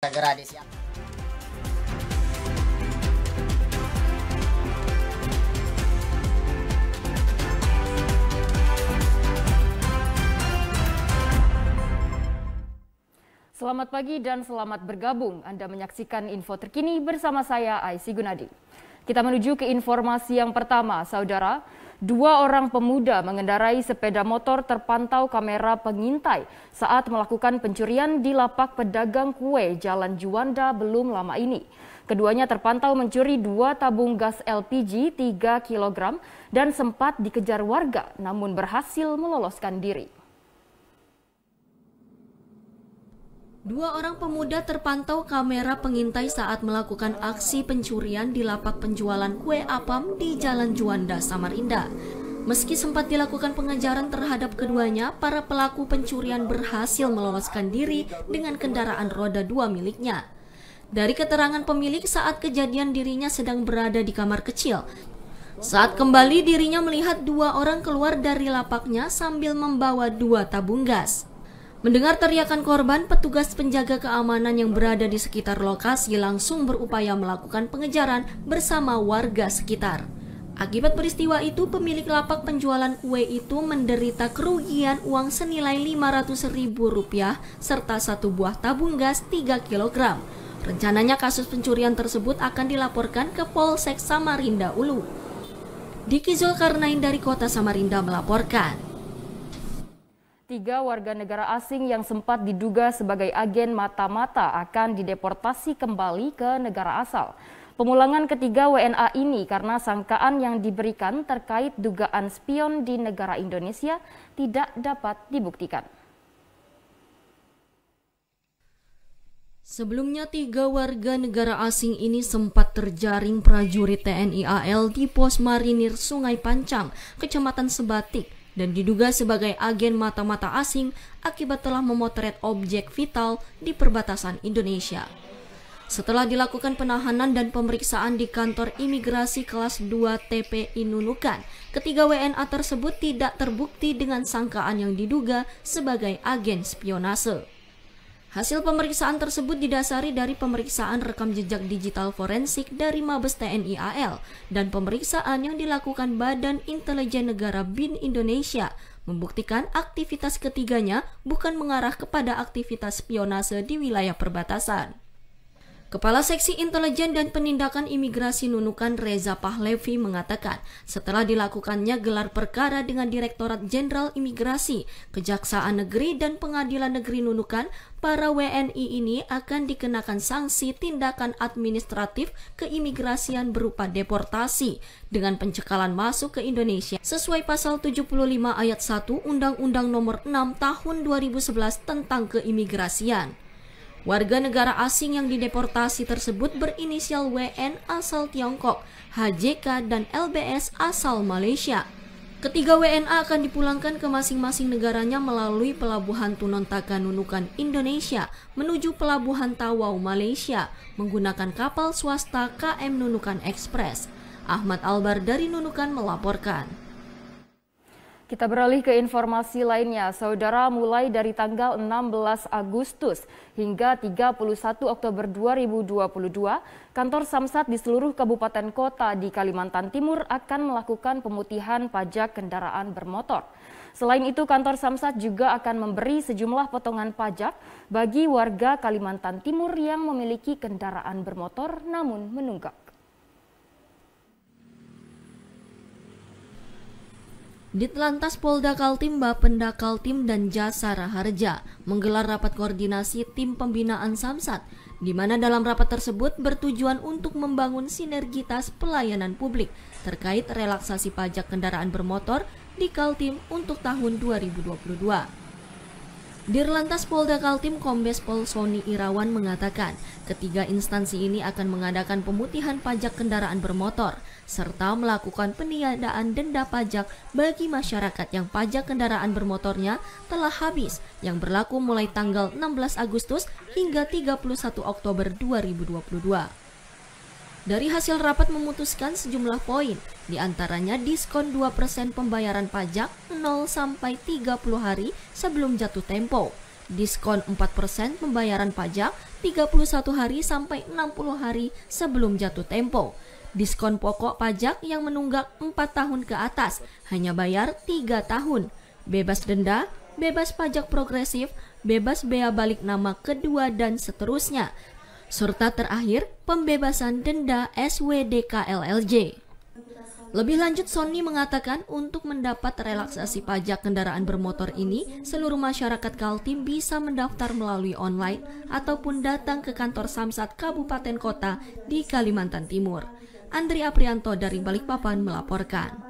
segera disiapkan. Selamat pagi dan selamat bergabung. Anda menyaksikan info terkini bersama saya Aisy Gunadi. Kita menuju ke informasi yang pertama, Saudara. Dua orang pemuda mengendarai sepeda motor terpantau kamera pengintai saat melakukan pencurian di lapak pedagang kue Jalan Juanda belum lama ini. Keduanya terpantau mencuri dua tabung gas LPG 3 kg dan sempat dikejar warga namun berhasil meloloskan diri. Dua orang pemuda terpantau kamera pengintai saat melakukan aksi pencurian di lapak penjualan kue apam di Jalan Juanda, Samarinda. Meski sempat dilakukan pengejaran terhadap keduanya, para pelaku pencurian berhasil meloloskan diri dengan kendaraan roda dua miliknya. Dari keterangan pemilik saat kejadian dirinya sedang berada di kamar kecil, saat kembali dirinya melihat dua orang keluar dari lapaknya sambil membawa dua tabung gas. Mendengar teriakan korban, petugas penjaga keamanan yang berada di sekitar lokasi langsung berupaya melakukan pengejaran bersama warga sekitar. Akibat peristiwa itu, pemilik lapak penjualan kue itu menderita kerugian uang senilai Rp500.000 serta satu buah tabung gas 3 kg. Rencananya kasus pencurian tersebut akan dilaporkan ke Polsek Samarinda Ulu. Diki Zulkarnain dari kota Samarinda melaporkan. Tiga warga negara asing yang sempat diduga sebagai agen mata-mata akan dideportasi kembali ke negara asal. Pemulangan ketiga WNA ini karena sangkaan yang diberikan terkait dugaan spion di negara Indonesia tidak dapat dibuktikan. Sebelumnya tiga warga negara asing ini sempat terjaring prajurit TNI AL di pos marinir Sungai Pancang, Kecamatan Sebatik, dan diduga sebagai agen mata-mata asing akibat telah memotret objek vital di perbatasan Indonesia. Setelah dilakukan penahanan dan pemeriksaan di kantor imigrasi kelas 2 TP Nunukan, ketiga WNA tersebut tidak terbukti dengan sangkaan yang diduga sebagai agen spionase. Hasil pemeriksaan tersebut didasari dari pemeriksaan rekam jejak digital forensik dari Mabes TNI AL dan pemeriksaan yang dilakukan Badan Intelijen Negara BIN Indonesia membuktikan aktivitas ketiganya bukan mengarah kepada aktivitas spionase di wilayah perbatasan. Kepala Seksi Intelijen dan Penindakan Imigrasi Nunukan Reza Pahlevi mengatakan, setelah dilakukannya gelar perkara dengan Direktorat Jenderal Imigrasi, Kejaksaan Negeri dan Pengadilan Negeri Nunukan, para WNI ini akan dikenakan sanksi tindakan administratif keimigrasian berupa deportasi dengan pencekalan masuk ke Indonesia sesuai pasal 75 ayat 1 Undang-Undang Nomor 6 Tahun 2011 tentang keimigrasian. Warga negara asing yang dideportasi tersebut berinisial WN asal Tiongkok, HJK, dan LBS asal Malaysia. Ketiga WNA akan dipulangkan ke masing-masing negaranya melalui pelabuhan Tunontaka Nunukan Indonesia menuju pelabuhan Tawau Malaysia menggunakan kapal swasta KM Nunukan Express. Ahmad Albar dari Nunukan melaporkan. Kita beralih ke informasi lainnya. Saudara mulai dari tanggal 16 Agustus hingga 31 Oktober 2022, kantor Samsat di seluruh kabupaten kota di Kalimantan Timur akan melakukan pemutihan pajak kendaraan bermotor. Selain itu, kantor Samsat juga akan memberi sejumlah potongan pajak bagi warga Kalimantan Timur yang memiliki kendaraan bermotor namun menunggak. Ditlantas Polda Kaltim, Bapenda Kaltim, dan Jasara Harja menggelar rapat koordinasi tim pembinaan Samsat, di mana dalam rapat tersebut bertujuan untuk membangun sinergitas pelayanan publik terkait relaksasi pajak kendaraan bermotor di Kaltim untuk tahun 2022. Dirlantas Polda Kaltim Kombes Pol Soni Irawan mengatakan, ketiga instansi ini akan mengadakan pemutihan pajak kendaraan bermotor serta melakukan peniadaan denda pajak bagi masyarakat yang pajak kendaraan bermotornya telah habis yang berlaku mulai tanggal 16 Agustus hingga 31 Oktober 2022. Dari hasil rapat memutuskan sejumlah poin, diantaranya diskon 2% pembayaran pajak 0 sampai 30 hari sebelum jatuh tempo, diskon 4% pembayaran pajak 31 hari sampai 60 hari sebelum jatuh tempo, diskon pokok pajak yang menunggak 4 tahun ke atas hanya bayar 3 tahun, bebas denda, bebas pajak progresif, bebas bea balik nama kedua dan seterusnya serta terakhir pembebasan denda SWDKLLJ. Lebih lanjut, Sony mengatakan untuk mendapat relaksasi pajak kendaraan bermotor ini, seluruh masyarakat Kaltim bisa mendaftar melalui online ataupun datang ke kantor Samsat Kabupaten Kota di Kalimantan Timur. Andri Aprianto dari Balikpapan melaporkan.